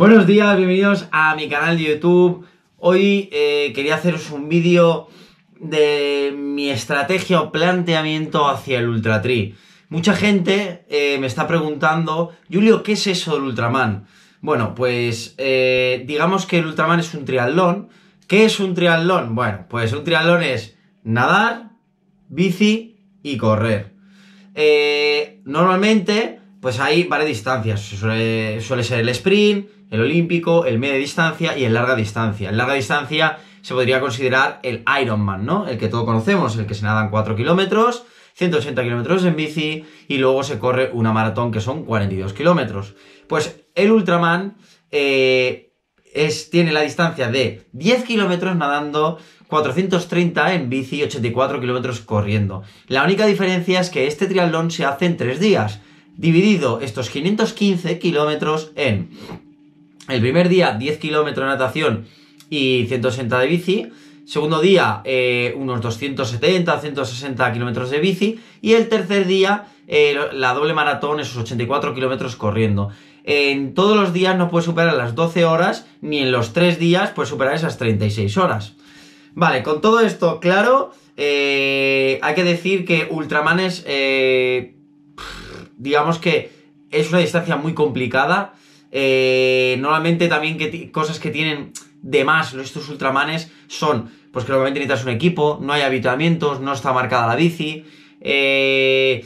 Buenos días, bienvenidos a mi canal de YouTube. Hoy eh, quería haceros un vídeo de mi estrategia o planteamiento hacia el tri Mucha gente eh, me está preguntando, Julio, ¿qué es eso del Ultraman? Bueno, pues eh, digamos que el Ultraman es un triatlón. ¿Qué es un triatlón? Bueno, pues un triatlón es nadar, bici y correr. normalmente, pues hay varias distancias. suele ser el sprint, el olímpico, el media distancia y el larga distancia. En larga distancia se podría considerar el Ironman, ¿no? El que todos conocemos, el que se nadan 4 kilómetros, 180 kilómetros en bici y luego se corre una maratón que son 42 kilómetros. Pues el Ultraman eh, tiene la distancia de 10 kilómetros nadando, 430 en bici y 84 kilómetros corriendo. La única diferencia es que este triatlón se hace en 3 días, dividido estos 515 kilómetros en el primer día, 10 kilómetros de natación y 160 de bici. Segundo día, eh, unos 270, 160 kilómetros de bici. Y el tercer día, eh, la doble maratón, esos 84 kilómetros corriendo. En todos los días no puedes superar las 12 horas, ni en los 3 días puedes superar esas 36 horas. Vale, con todo esto claro, eh, hay que decir que ultramanes, digamos que es una distancia muy complicada eh, normalmente también cosas que tienen de más estos ultramanes son, pues que normalmente necesitas un equipo, no hay habituamientos, no está marcada la bici. Eh,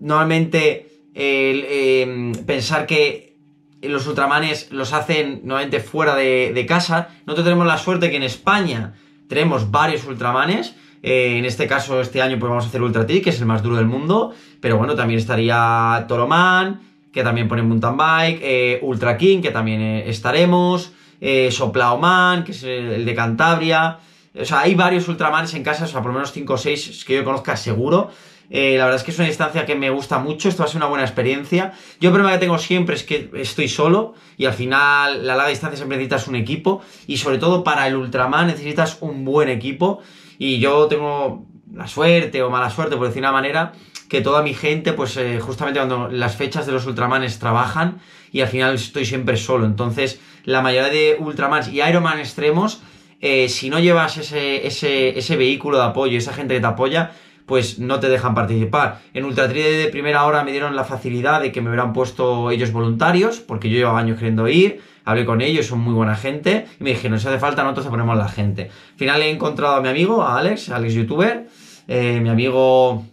normalmente em, pensar que los ultramanes los hacen normalmente fuera de, casa. Nosotros tenemos la suerte que en España tenemos varios ultramanes. Eh, en este caso, este año, pues vamos a hacer Ultra que es el más duro del mundo. Pero bueno, también estaría Toroman que también pone Mountain Bike, eh, Ultra King, que también eh, estaremos, eh, Soplao Man, que es el de Cantabria. O sea, hay varios Ultramanes en casa, o sea, por lo menos 5 o 6 que yo conozca seguro. la verdad es que es una distancia que me gusta mucho, esto va a ser una buena experiencia. Yo el problema que tengo siempre es que estoy solo y al final la larga distancia siempre necesitas un equipo y sobre todo para el Ultraman necesitas un buen equipo y yo tengo la suerte o mala suerte, por decir una manera, que toda mi gente, pues eh, justamente cuando las fechas de los Ultramanes trabajan y al final estoy siempre solo. Entonces, la mayoría de ultramanes y Ironman extremos, eh, si no llevas ese, vehículo de apoyo, esa gente que te apoya, pues no te dejan participar. En Ultratride de primera hora me dieron la facilidad de que me hubieran puesto ellos voluntarios, porque yo llevaba años queriendo ir, hablé con ellos, son muy buena gente, y me dijeron, se hace falta, nosotros te ponemos la gente. Al final he encontrado a mi amigo, a Alex, Alex youtuber, eh, mi amigo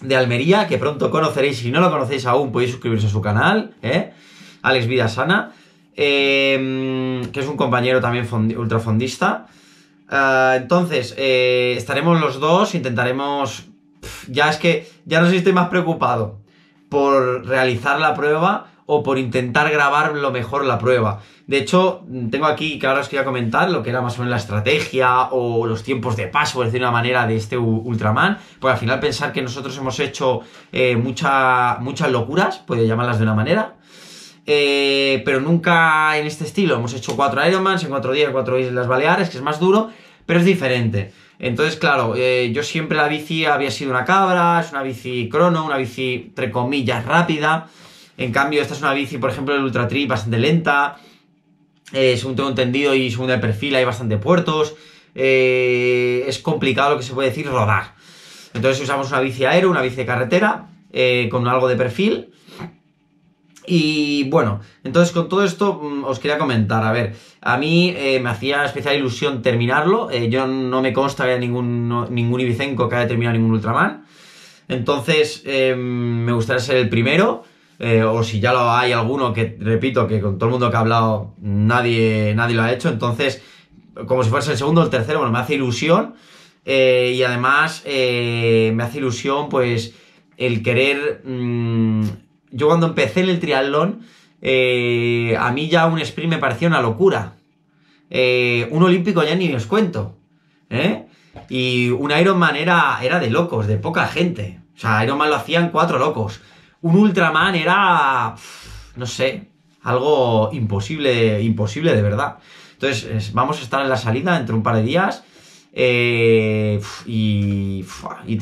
de Almería, que pronto conoceréis. Si no lo conocéis aún, podéis suscribirse a su canal, ¿eh? Alex Vidasana, em, que es un compañero también ultrafondista. Ah, entonces, eh, estaremos los dos, intentaremos... ya es que ya no sé si estoy más preocupado por realizar la prueba o por intentar grabar lo mejor la prueba. De hecho, tengo aquí que ahora os quería comentar lo que era más o menos la estrategia o los tiempos de paso, De decir una manera, de este Ultraman, porque al final pensar que nosotros hemos hecho eh, muchas locuras, puede llamarlas de una manera, eh, pero nunca en este estilo. Hemos hecho cuatro Ironmans en cuatro días, cuatro Islas Baleares, que es más duro, pero es diferente. Entonces, claro, eh, yo siempre la bici había sido una cabra, es una bici crono, una bici, entre comillas, rápida. En cambio, esta es una bici, por ejemplo, el Ultra tri bastante lenta. es eh, según tengo entendido y según el perfil hay bastante puertos. Eh, es complicado lo que se puede decir rodar. Entonces usamos una bici aérea, una bici de carretera, eh, con algo de perfil. Y bueno, entonces con todo esto mm, os quería comentar, a ver, a mí me hacía especial ilusión terminarlo, yo no me consta que haya ningún, ningún Ibicenco que haya terminado ningún Ultraman, entonces em, me gustaría ser el primero, eh, o si ya lo hay alguno que, repito, que con todo el mundo que ha hablado nadie, nadie lo ha hecho, entonces, como si fuese el segundo o el tercero, bueno, me hace ilusión eh, y además eh, me hace ilusión pues el querer... Mm, yo cuando empecé en el triatlón, a mí ya un sprint me parecía una locura. un olímpico ya ni os cuento. Y un Ironman era, era de locos, de poca gente. O sea, Ironman lo hacían cuatro locos un Ultraman era, no sé, algo imposible, imposible de verdad. Entonces, vamos a estar en la salida dentro de un par de días. Eh, y,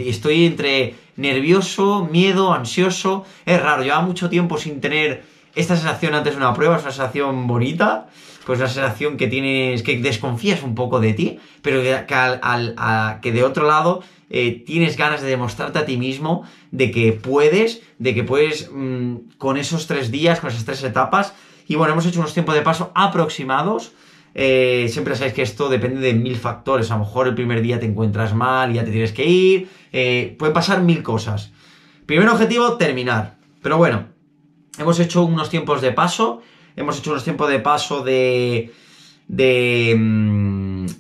estoy entre nervioso, miedo, ansioso. Es raro, lleva mucho tiempo sin tener esta sensación antes de una prueba. Es una sensación bonita, pues la sensación que tienes, que desconfías un poco de ti, pero que de otro lado eh, tienes ganas de demostrarte a ti mismo de que puedes, de que puedes mm, con esos tres días, con esas tres etapas. Y bueno, hemos hecho unos tiempos de paso aproximados. Eh, siempre sabéis que esto depende de mil factores. A lo mejor el primer día te encuentras mal y ya te tienes que ir. Eh, puede pasar mil cosas. Primer objetivo, terminar. Pero bueno, hemos hecho unos tiempos de paso. Hemos hecho unos tiempos de paso de. de. Mm,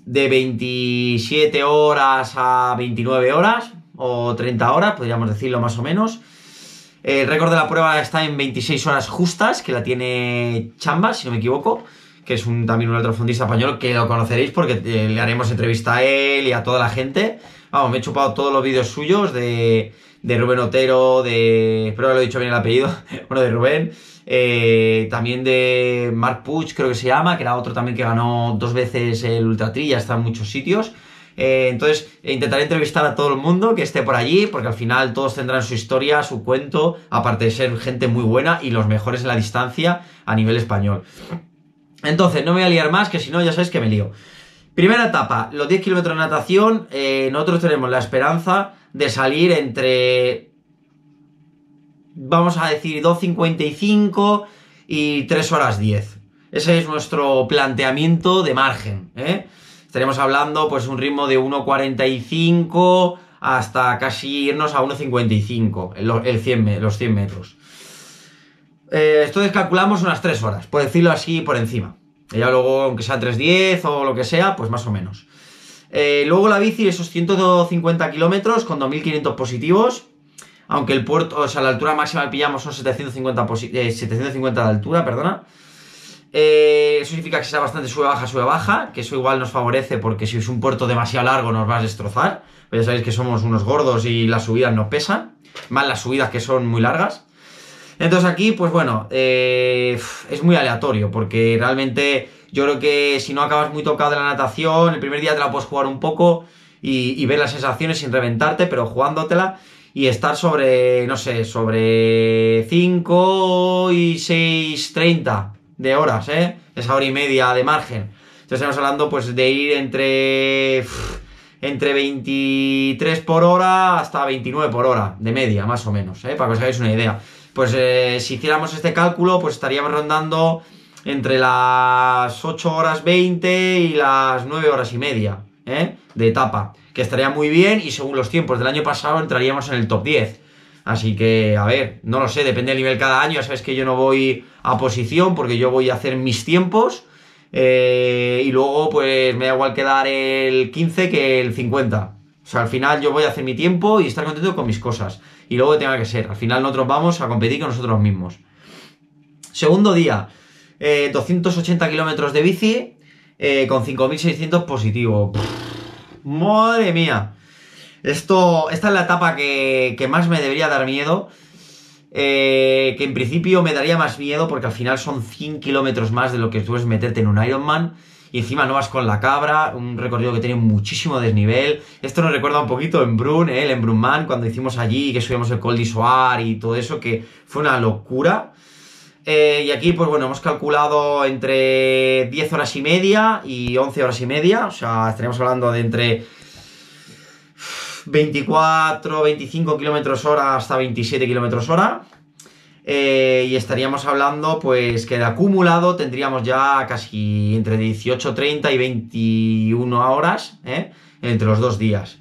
de 27 horas a 29 horas o 30 horas, podríamos decirlo más o menos. El récord de la prueba está en 26 horas justas, que la tiene Chamba, si no me equivoco, que es también un ultrafondista español que lo conoceréis porque eh, le haremos entrevista a él y a toda la gente. Vamos, me he chupado todos los vídeos suyos de, de Rubén Otero, de. Espero que lo he dicho bien el apellido. bueno, de Rubén. Eh, también de Mark Puch, creo que se llama, que era otro también que ganó dos veces el Ultra Tri, ya está en muchos sitios. Eh, entonces, intentaré entrevistar a todo el mundo que esté por allí, porque al final todos tendrán su historia, su cuento, aparte de ser gente muy buena y los mejores en la distancia a nivel español. Entonces, no me voy a liar más, que si no, ya sabéis que me lío. Primera etapa, los 10 kilómetros de natación. Eh, nosotros tenemos la esperanza de salir entre, vamos a decir, 2.55 y 3 horas 10. Ese es nuestro planteamiento de margen. ¿eh? Estaremos hablando pues un ritmo de 1.45 hasta casi irnos a 1.55, los 100 metros. Eh, entonces calculamos unas 3 horas, por decirlo así por encima. Y ya luego, aunque sea 3.10 o lo que sea, pues más o menos. Eh, luego la bici, esos 150 kilómetros con 2.500 positivos. Aunque el puerto, o sea, la altura máxima que pillamos son 750, 750 eh, de altura, perdona. Eh, eso significa que sea bastante sube baja, sube baja, que eso igual nos favorece porque si es un puerto demasiado largo nos va a destrozar. Pero pues ya sabéis que somos unos gordos y las subidas nos pesan, más las subidas que son muy largas. Entonces aquí, pues bueno, es muy aleatorio porque realmente yo creo que si no acabas muy tocado de la natación, el primer día te la puedes jugar un poco y, ver las sensaciones sin reventarte, pero jugándotela y estar sobre, no sé, sobre 5 y 6.30 de horas, ¿eh? Esa hora y media de margen. Entonces estamos hablando pues de ir entre... Entre 23 por hora hasta 29 por hora, de media, más o menos, ¿eh? para que os hagáis una idea. Pues eh, si hiciéramos este cálculo, pues estaríamos rondando entre las 8 horas 20 y las 9 horas y media ¿eh? de etapa, que estaría muy bien y según los tiempos del año pasado entraríamos en el top 10. Así que, a ver, no lo sé, depende del nivel cada año, ya sabes que yo no voy a posición porque yo voy a hacer mis tiempos eh, y luego pues me da igual quedar el 15 que el 50. O sea, al final yo voy a hacer mi tiempo y estar contento con mis cosas. Y luego tenga que ser. Al final nosotros vamos a competir con nosotros mismos. Segundo día, 280 eh, kilómetros de bici eh, con 5.600 positivo. madre mía. Esto, esta es la etapa que, más me debería dar miedo. Eh, que en principio me daría más miedo porque al final son 100 kilómetros más de lo que tú es meterte en un Ironman. Y encima no vas con la cabra, un recorrido que tiene muchísimo desnivel. Esto nos recuerda un poquito en Brun, eh, el Embrunman, cuando hicimos allí, que subimos el Col d'Isoar y todo eso, que fue una locura. Eh, y aquí, pues bueno, hemos calculado entre 10 horas y media y 11 horas y media. O sea, estaríamos hablando de entre 24, 25 kilómetros hora hasta 27 kilómetros hora. Eh, y estaríamos hablando, pues, que de acumulado tendríamos ya casi entre 18, 30 y 21 horas ¿eh? entre los dos días.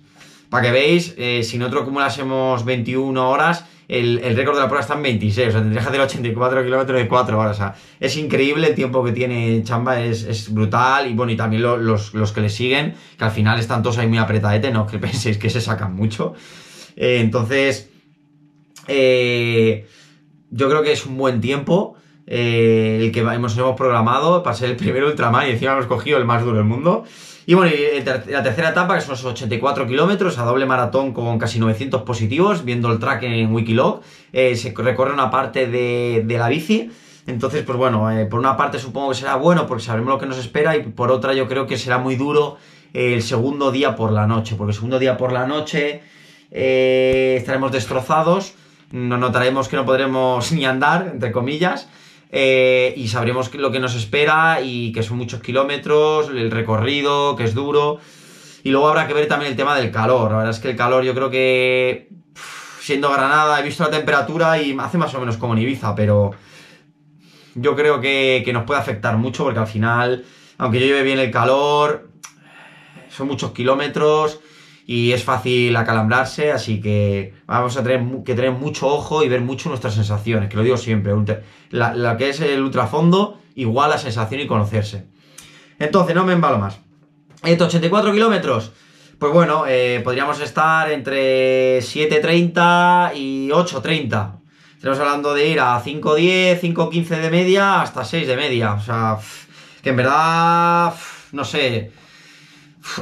Para que veáis, eh, si nosotros acumulásemos 21 horas, el, récord de la prueba está en 26, o sea, tendría que hacer 84 kilómetros de 4 horas. O sea, es increíble el tiempo que tiene Chamba, es, brutal. Y bueno, y también los, que le siguen, que al final están todos ahí muy apretadete, no que penséis que se sacan mucho. Eh, entonces, eh, yo creo que es un buen tiempo. Eh, el que hemos, hemos programado para ser el primer ultramar y encima hemos cogido el más duro del mundo. Y bueno, la tercera etapa, que son los 84 kilómetros, a doble maratón con casi 900 positivos, viendo el track en Wikilog, eh, se recorre una parte de, la bici. Entonces, pues bueno, eh, por una parte supongo que será bueno porque sabremos lo que nos espera y por otra yo creo que será muy duro eh, el segundo día por la noche, porque el segundo día por la noche estaremos destrozados, nos notaremos que no podremos ni andar, entre comillas, eh, y sabremos lo que nos espera y que son muchos kilómetros, el recorrido, que es duro. Y luego habrá que ver también el tema del calor. La verdad es que el calor yo creo que, siendo Granada, he visto la temperatura y hace más o menos como en Ibiza, pero yo creo que, que nos puede afectar mucho porque al final, aunque yo lleve bien el calor, son muchos kilómetros y es fácil acalambrarse, así que vamos a tener que tener mucho ojo y ver mucho nuestras sensaciones, que lo digo siempre, la, que es el ultrafondo igual la sensación y conocerse. Entonces, no me embalo más. Estos 84 kilómetros, pues bueno, eh, podríamos estar entre 7.30 y 8.30. Estamos hablando de ir a 5.10, 5.15 de media hasta 6 de media. O sea, que en verdad, no sé,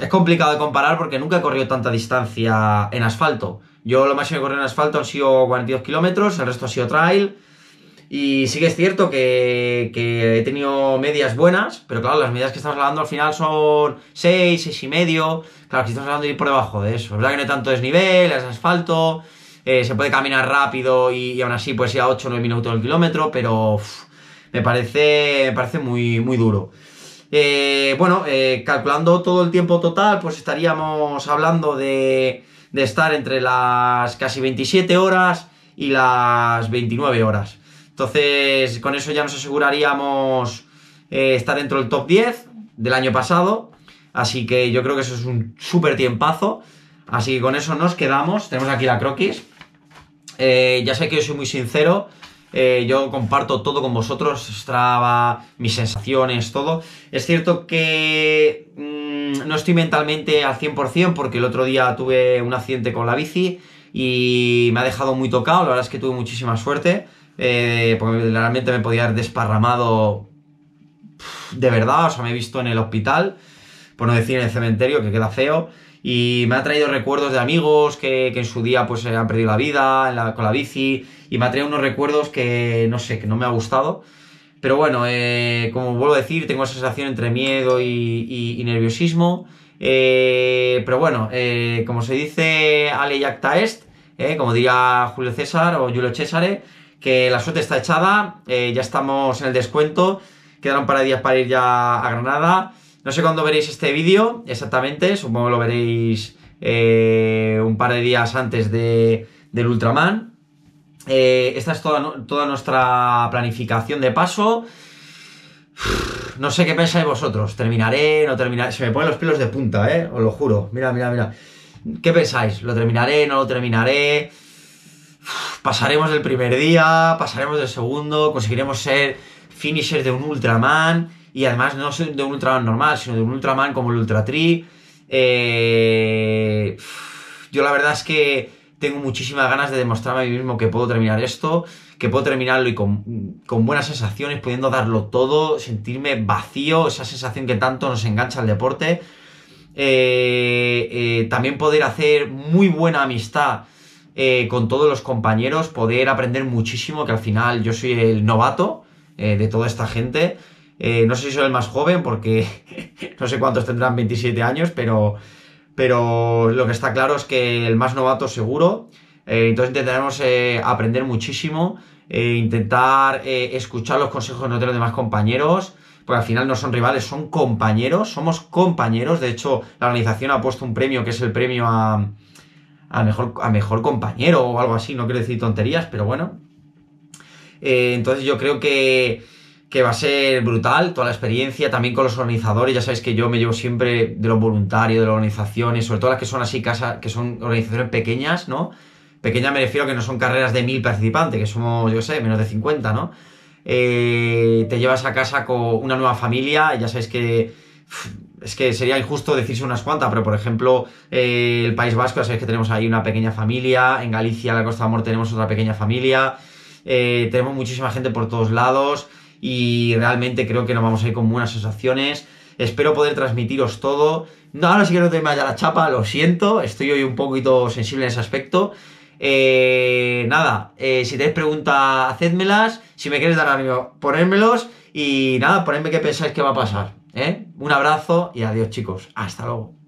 es complicado de comparar porque nunca he corrido tanta distancia en asfalto. Yo lo máximo que he corrido en asfalto han sido 42 kilómetros, el resto ha sido trail. Y sí que es cierto que, he tenido medias buenas, pero claro, las medias que estamos hablando al final son 6, 6,5 Claro, que estamos hablando de ir por debajo de eso. Es verdad que no hay tanto desnivel, es asfalto, eh, se puede caminar rápido y, aún así pues ir a 8 o 9 minutos el kilómetro, pero me parece, parece muy, muy duro. Eh, bueno, eh, calculando todo el tiempo total, pues estaríamos hablando de, estar entre las casi 27 horas y las 29 horas. Entonces, con eso ya nos aseguraríamos eh, estar dentro del top 10 del año pasado. Así que yo creo que eso es un súper tiempazo. Así que con eso nos quedamos. Tenemos aquí la croquis. ya sé que yo soy muy sincero. Eh, yo comparto todo con vosotros, Strava, mis sensaciones, todo. Es cierto que mm, no estoy mentalmente al 100% porque el otro día tuve un accidente con la bici y me ha dejado muy tocado, la verdad es que tuve muchísima suerte, eh, porque realmente me podía haber desparramado de verdad, o sea, me he visto en el hospital, por no decir en el cementerio, que queda feo. Y me ha traído recuerdos de amigos que, en su día pues han perdido la vida con la bici y me ha traído unos recuerdos que no sé, que no me ha gustado. Pero bueno, eh, como vuelvo a decir, tengo esa sensación entre miedo y, nerviosismo. Eh, pero bueno, eh, como se dice Ale Acta Est, como diría Julio César o Julio Césare, que la suerte está echada, ya estamos en el descuento, quedaron para días para ir ya a Granada. No sé cuándo veréis este vídeo exactamente, supongo que lo veréis un par de días antes del Ultraman, eh, esta es toda, nuestra planificación de paso. No sé qué pensáis vosotros. ¿Terminaré? ¿No terminaré? Se me ponen los pelos de punta, ¿eh? Os lo juro. Mira, mira, mira. ¿Qué pensáis? ¿Lo terminaré? ¿No lo terminaré? Pasaremos del primer día, pasaremos del segundo, conseguiremos ser finishers de un Ultraman. Y además no de un Ultraman normal, sino de un Ultraman como el Ultra eh, yo la verdad es que tengo muchísimas ganas de demostrarme a mí mismo que puedo terminar esto, que puedo terminarlo y con, buenas sensaciones, pudiendo darlo todo, sentirme vacío, esa sensación que tanto nos engancha al deporte. Eh, eh, también poder hacer muy buena amistad eh, con todos los compañeros, poder aprender muchísimo, que al final yo soy el novato de toda esta gente. no sé si soy el más joven, porque no sé cuántos tendrán 27 años, pero pero lo que está claro es que el más novato seguro. Eh, entonces intentaremos eh, aprender muchísimo, eh, intentar escuchar los consejos de los demás compañeros, porque al final no son rivales, son compañeros, somos compañeros. De hecho, la organización ha puesto un premio que es el premio a, mejor, a mejor compañero o algo así, no quiero decir tonterías, pero bueno. entonces yo creo que que va a ser brutal toda la experiencia, también con los organizadores, ya sabéis que yo me llevo siempre de los voluntarios, de las organizaciones, sobre todo las que son así, casa, que son organizaciones pequeñas, ¿no? Pequeñas me refiero a que no son carreras de mil participantes, que somos, yo sé, menos de 50, ¿no? Eh, te llevas a casa con una nueva familia, ya sabéis que... Es que sería injusto decirse unas cuantas, pero por ejemplo, eh, el País Vasco, ya sabéis que tenemos ahí una pequeña familia, en Galicia, la Costa de Amor, tenemos otra pequeña familia, eh, tenemos muchísima gente por todos lados, y realmente creo que nos vamos a ir con buenas sensaciones. Espero poder transmitiros todo. No, ahora sí que no te ya la chapa, lo siento, estoy hoy un poquito sensible en ese aspecto. Eh, nada, eh, si tenéis preguntas, hacedmelas. Si me queréis dar mí ponérmelos. Y nada, ponedme qué pensáis que va a pasar. ¿eh? Un abrazo y adiós, chicos. Hasta luego.